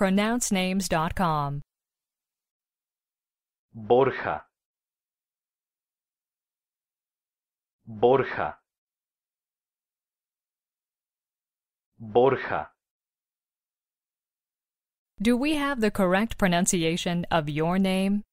pronouncenames.com. Borja Borja Borja Do we have the correct pronunciation of your name?